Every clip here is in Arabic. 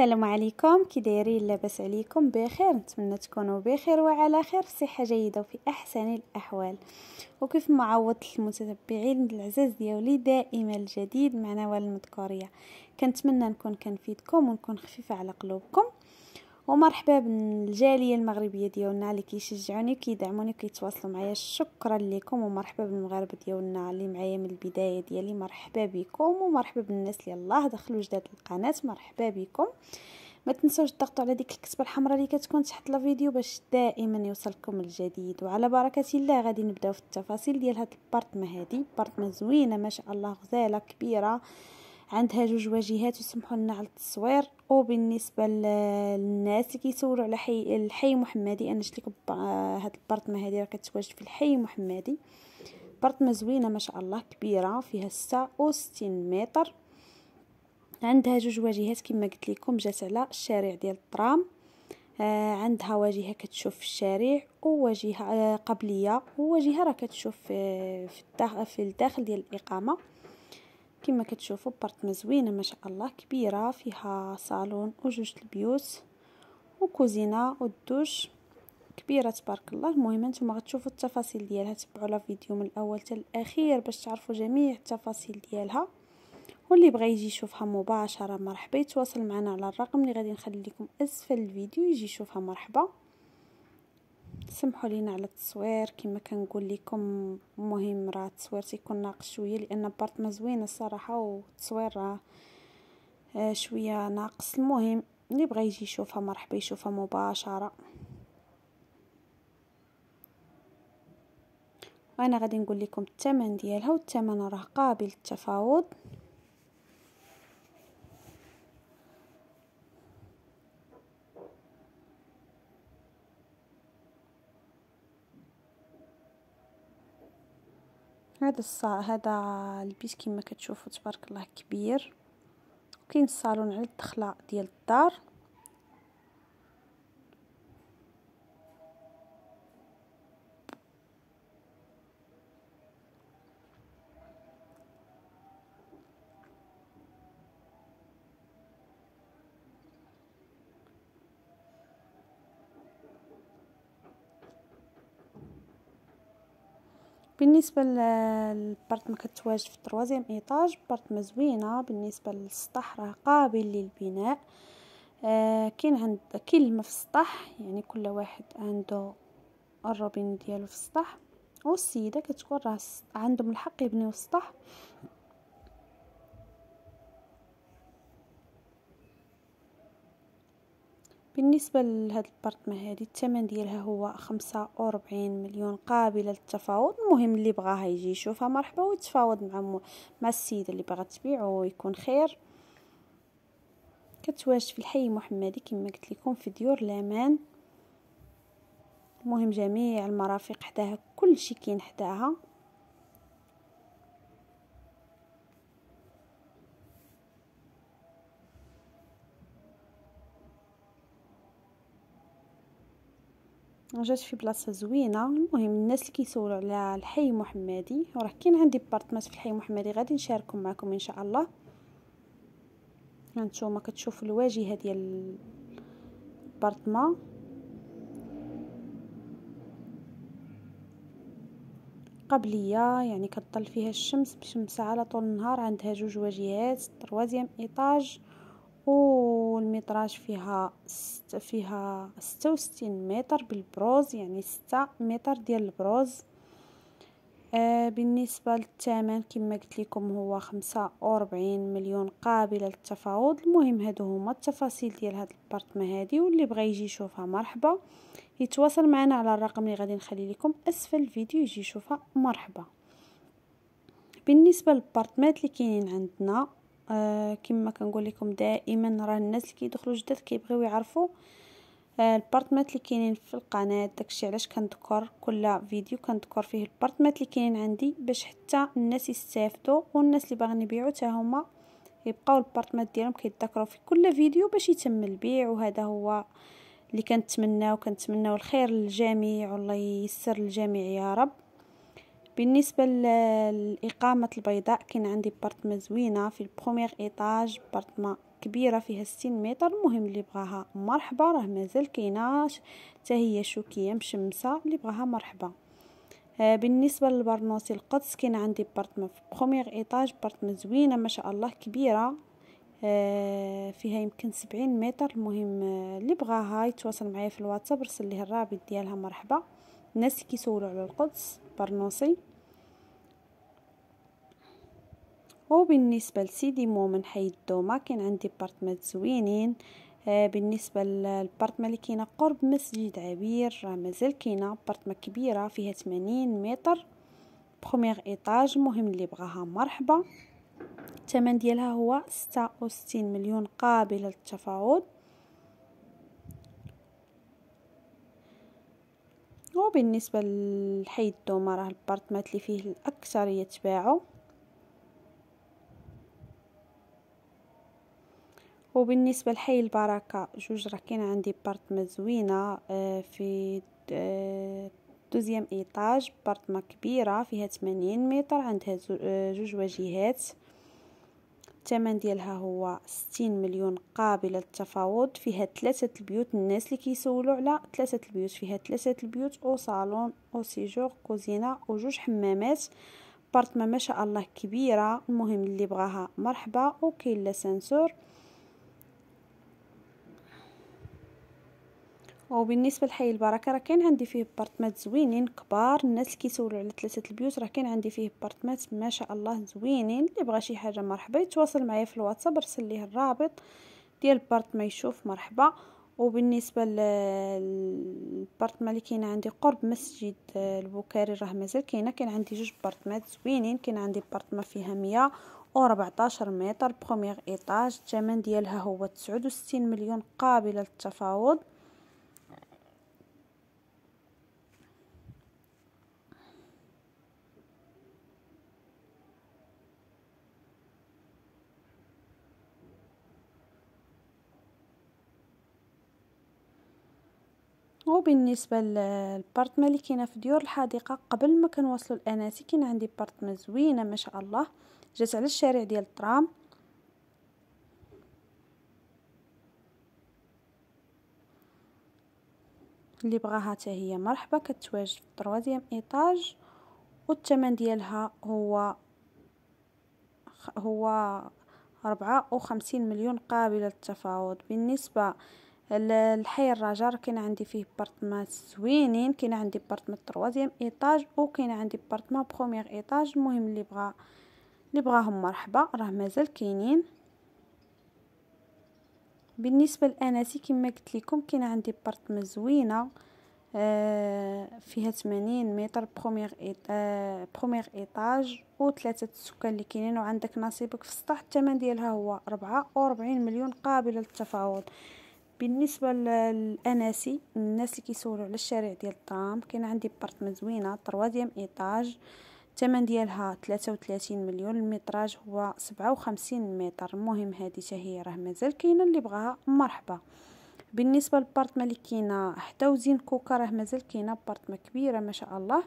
السلام عليكم كي دايرين لاباس عليكم بخير نتمنى تكونوا بخير وعلى خير في صحه جيده وفي احسن الاحوال وكيف ما عوضت المتتبعين العزاز ديالي دائما الجديد مع نوال كنتمنى نكون كنفيدكم ونكون خفيفه على قلوبكم ومرحبا بالجاليه المغربيه ديالنا اللي كيشجعوني وكيدعموني وكيتواصلوا معايا شكرا لكم ومرحبا بالمغاربه ديالنا اللي معايا من البدايه ديالي مرحبا بكم ومرحبا بالناس اللي الله دخلوا جداد القناه مرحبا بكم ما تنسوش تضغطوا على ديك الكتبه الحمراء اللي كتكون تحت الفيديو باش دائما يوصلكم الجديد وعلى بركه الله غادي نبداو في التفاصيل ديال هاد البارتمه هادي بارتمه زوينه ما شاء الله غزاله كبيره عندها جوج واجهات وسمحوا لنا على التصوير وبالنسبه للناس اللي كيسولوا على حي الحي محمدي انا شليك لكم هاد البرطمه هادي راه كتواجد في الحي محمدي برطمه زوينه ما شاء الله كبيره فيها ستين متر عندها جوج واجهات كما قلت لكم جات على الشارع ديال الطرام آه عندها واجهه كتشوف في الشارع وواجهه آه قبليه وواجهه راه كتشوف آه، في في الداخل ديال الاقامه كما كتشوفوا بارتنا زوينه ما شاء الله كبيره فيها صالون وجوج البيوت وكوزينه والدوش كبيره تبارك الله المهم نتوما غتشوفوا التفاصيل ديالها تبعوا لا فيديو من الاول حتى الاخير باش تعرفوا جميع التفاصيل ديالها واللي بغى يجي يشوفها مباشره مرحبا يتواصل معنا على الرقم اللي غادي نخلي لكم اسفل الفيديو يجي يشوفها مرحبا سمحوا لينا على التصوير كما كنقول لكم مهم راه التصوير تيكون ناقص شويه لان ما زوينه الصراحه والتصوير راه آه، شويه ناقص المهم اللي بغى يجي يشوفها مرحبا يشوفها مباشره وانا غادي نقول لكم الثمن ديالها والثمن راه قابل للتفاوض هذا الصا هذا البيت كما كتشوفوا تبارك الله كبير وكاين الصالون على الدخله ديال الدار بالنسبه للبارت ما كتواجد في التروازيام ايطاج بارت ما زوينه بالنسبه للسطح راه قابل للبناء آه كاين عند كلمه في السطح يعني كل واحد عنده الروبين ديالو في السطح والسيده كتكون راه عندهم الحق يبنيو السطح بالنسبة لهاد البارتما هادي الثمن ديالها هو خمسة وربعين مليون قابلة للتفاوض المهم اللي بغاها يجي يشوفها مرحبا ويتفاوض مع مع السيدة اللي بغا تبيعه ويكون خير كتواجد في الحي المحمدي كما قلت لكم في ديور لامان المهم جميع المرافق حداها كل شيء كاين حداها جات في بلاصه زوينه المهم الناس اللي كيسولوا على الحي محمدي وراه كاين عندي بارتمات في الحي محمدي غادي نشاركهم معكم ان شاء الله هانتوما كتشوفوا الواجهه ديال البارتما قبليه يعني كتضل فيها الشمس بشمسة على طول النهار عندها جوج واجهات تروازيام ايطاج والمتراج فيها ست فيها ستة وستين متر بالبروز يعني ستة متر ديال البروز آه بالنسبة للثمن كما قلت لكم هو خمسة وربعين مليون قابلة للتفاوض المهم هادو هما التفاصيل ديال هاد البارتما هادي واللي بغى يجي يشوفها مرحبا يتواصل معنا على الرقم اللي غادي نخلي لكم اسفل الفيديو يجي يشوفها مرحبا بالنسبة للبارتمات اللي كاينين عندنا آه كما كنقول لكم دائما راه الناس اللي كيدخلوا جداد كيبغيو يعرفوا آه البارتمات اللي كاينين في القناه داكشي علاش كنذكر كل فيديو كنذكر فيه البارتمات اللي كاينين عندي باش حتى الناس يستافدوا والناس اللي باغين يبيعوا حتى هما يبقاو البارتمات ديالهم كيتذكروا في كل فيديو باش يتم البيع وهذا هو اللي كنتمناو كنتمناو الخير للجميع والله ييسر للجميع يا رب بالنسبة لإقامة البيضاء كان عندي بارتمة زوينة في البروميير إيطاج بارتمة كبيرة فيها ستين متر المهم اللي بغاها مرحبا راه مازال كيناش تهي شوكية مشمسة اللي بغاها مرحبا آه، بالنسبه للبرنوسي القدس كاين عندي بارتمه في بروميير ايطاج بارتمه زوينه ما شاء الله كبيره آه، فيها يمكن سبعين متر المهم آه، اللي بغاها يتواصل معايا في الواتساب رسل ليه الرابط ديالها مرحبا الناس كيسولوا على القدس برنوسي وبالنسبة لسيدي مو من حي الدومة كان عندي بارتمات زوينين آه، بالنسبة للبارتمة اللي كاينة قرب مسجد عبير راه مازال كاينة بارتمة كبيرة فيها 80 متر بخوميغ ايطاج مهم اللي بغاها مرحبا الثمن ديالها هو ستة مليون قابلة للتفاوض وبالنسبة لحي الدومة راه البارتمات اللي فيه الأكثر يتباعوا وبالنسبه لحي البركه جوج راه كاين عندي بارت زوينه آه، في آه، دوزيام ايطاج ما كبيره فيها 80 متر عندها آه، جوج واجهات الثمن ديالها هو 60 مليون قابله للتفاوض فيها ثلاثه البيوت الناس اللي كيسولوا على ثلاثه البيوت فيها ثلاثه البيوت او صالون او سيجور كوزينه وجوج حمامات بارتمه ما شاء الله كبيره المهم اللي بغاها مرحبا وكاين لا سانسور وبالنسبه لحي البركه راه كاين عندي فيه بارتمات زوينين كبار الناس اللي كيسولوا على ثلاثه البيوت راه كاين عندي فيه بارتمات ما شاء الله زوينين اللي بغى شي حاجه مرحبا يتواصل معايا في الواتساب ارسل ليه الرابط ديال البارت ما يشوف مرحبا وبالنسبه للبارتما اللي كاينه عندي قرب مسجد آه، البوكاري راه مازال كاينه كاين عندي جوج بارتمات زوينين كاين عندي بارتما فيها 114 متر بروميير ايطاج الثمن ديالها هو 69 مليون قابله للتفاوض وبالنسبه للبارتمه اللي كاينه في ديور الحديقه قبل ما كنوصلوا الاناسي كاين عندي بارتمه زوينه ما شاء الله جات على الشارع ديال الترام اللي بغاها حتى هي مرحبا كتواجد في التروازيام ايطاج والثمن ديالها هو هو 54 مليون قابلة للتفاوض بالنسبة الحي الرجاء كاين عندي فيه بارطمات زوينين كاين عندي بارطمان تروازيام ايطاج وكاين عندي بارطمان بروميير ايطاج المهم اللي بغا اللي بغاهم مرحبا راه مازال كاينين بالنسبه للاناسي كما قلت لكم كاين عندي بارطمان زوينه آه فيها 80 متر بروميير آه بروميير ايطاج وثلاثه السكان اللي كاينين وعندك نصيبك في السطح الثمن ديالها هو 44 مليون قابله للتفاوض بالنسبه للاناسي الناس اللي كيسولوا على الشارع ديال الطعام كاين عندي بارتمنت زوينه تروازيام ايطاج الثمن ديالها 33 مليون المتراج هو 57 متر المهم هذه تاهي راه مازال كاينه اللي بغاها مرحبا بالنسبه ما اللي كاينه حتى وزين كوكا راه مازال كاينه ما كبيره ما شاء الله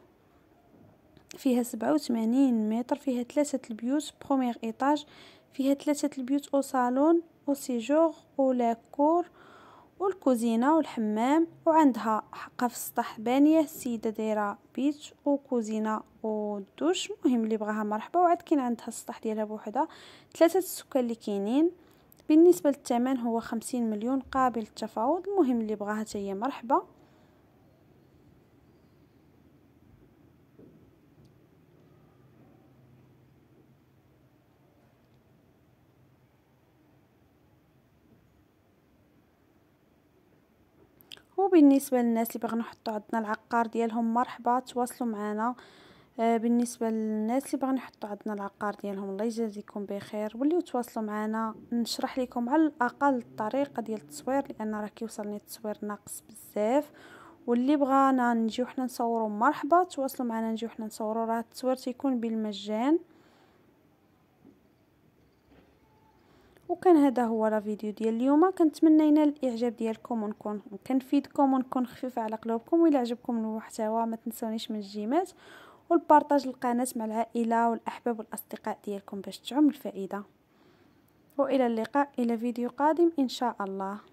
فيها 87 متر فيها ثلاثه البيوت بروميير ايطاج فيها ثلاثه البيوت او صالون او سيجور او لاكور والكوزينه والحمام وعندها حقها في السطح بانيه السيده دايره بيت وكوزينه ودوش مهم اللي بغاها مرحبا وعاد كاين عندها السطح ديالها بوحدها ثلاثه السكان اللي كاينين بالنسبه للثمن هو خمسين مليون قابل للتفاوض المهم اللي بغاها تاهي مرحبا وبالنسبه للناس اللي باغي نحطوا عندنا العقار ديالهم مرحبا تواصلوا معنا آه، بالنسبه للناس اللي باغي نحطوا عندنا العقار ديالهم الله يجازيكم بخير وليو تواصلوا معنا نشرح لكم على الاقل الطريقه ديال التصوير لان راه كيوصلني التصوير ناقص بزاف واللي بغانا نجيو حنا نصوروا مرحبا تواصلوا معنا نجيو حنا نصوروا راه التصوير تيكون بالمجان وكان هذا هو لا فيديو ديال اليوم كنتمنى ينال الاعجاب ديالكم ونكون كنفيدكم ونكون خفيفه على قلوبكم الى عجبكم المحتوى ما تنسونيش من الجيمات والبارطاج القناه مع العائله والاحباب والاصدقاء ديالكم باش تعم الفائده والى اللقاء الى فيديو قادم ان شاء الله